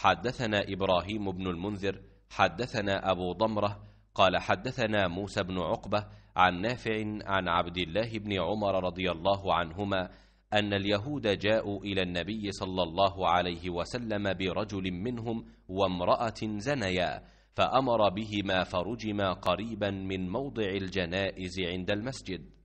حدثنا إبراهيم بن المنذر حدثنا أبو ضمرة قال حدثنا موسى بن عقبة عن نافع عن عبد الله بن عمر رضي الله عنهما أن اليهود جاءوا إلى النبي صلى الله عليه وسلم برجل منهم وامرأة زنيا فأمر بهما فرجما قريبا من موضع الجنائز عند المسجد